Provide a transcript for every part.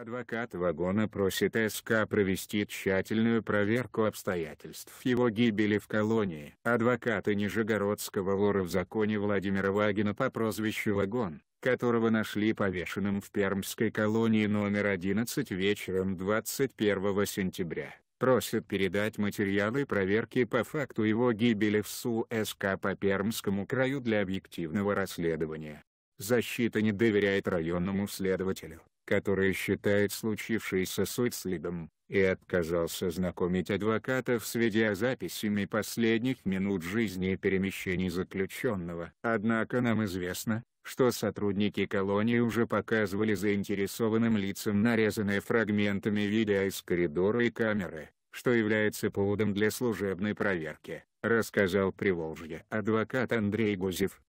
Адвокат вагона просит СК провести тщательную проверку обстоятельств его гибели в колонии. Адвокаты Нижегородского вора в законе Владимира Вагина по прозвищу «Вагон», которого нашли повешенным в Пермской колонии номер 11 вечером 21 сентября, просят передать материалы проверки по факту его гибели в СУ СК по Пермскому краю для объективного расследования. Защита не доверяет районному следователю который считает случившееся суицидом, и отказался знакомить адвокатов с видеозаписями последних минут жизни и перемещений заключенного. Однако нам известно, что сотрудники колонии уже показывали заинтересованным лицам нарезанные фрагментами видео из коридора и камеры, что является поводом для служебной проверки, рассказал Приволжье адвокат Андрей Гузев.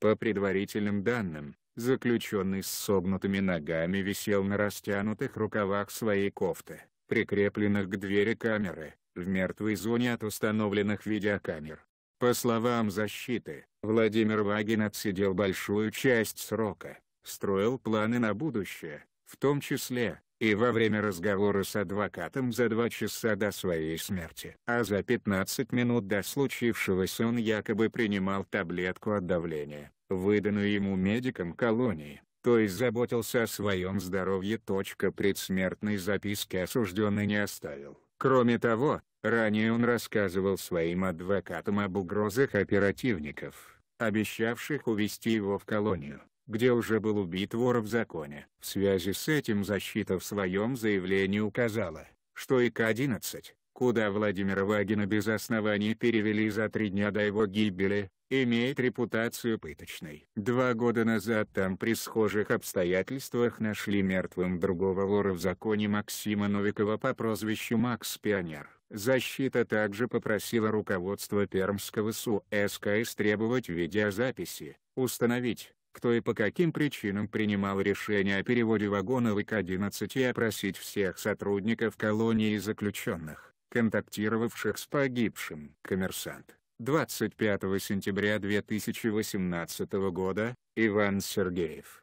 По предварительным данным, Заключенный с согнутыми ногами висел на растянутых рукавах своей кофты, прикрепленных к двери камеры, в мертвой зоне от установленных видеокамер. По словам защиты, Владимир Вагин отсидел большую часть срока, строил планы на будущее, в том числе, и во время разговора с адвокатом за два часа до своей смерти. А за 15 минут до случившегося он якобы принимал таблетку от давления выданную ему медиком колонии, то есть заботился о своем здоровье. Предсмертной записки осужденный не оставил. Кроме того, ранее он рассказывал своим адвокатам об угрозах оперативников, обещавших увезти его в колонию где уже был убит вор в законе. В связи с этим защита в своем заявлении указала, что ИК-11, куда Владимира Вагина без оснований перевели за три дня до его гибели, имеет репутацию пыточной. Два года назад там при схожих обстоятельствах нашли мертвым другого вора в законе Максима Новикова по прозвищу Макс Пионер. Защита также попросила руководство Пермского СУСК истребовать видеозаписи, установить, кто и по каким причинам принимал решение о переводе вагонов и к 11 и опросить всех сотрудников колонии и заключенных контактировавших с погибшим. Коммерсант. 25 сентября 2018 года, Иван Сергеев.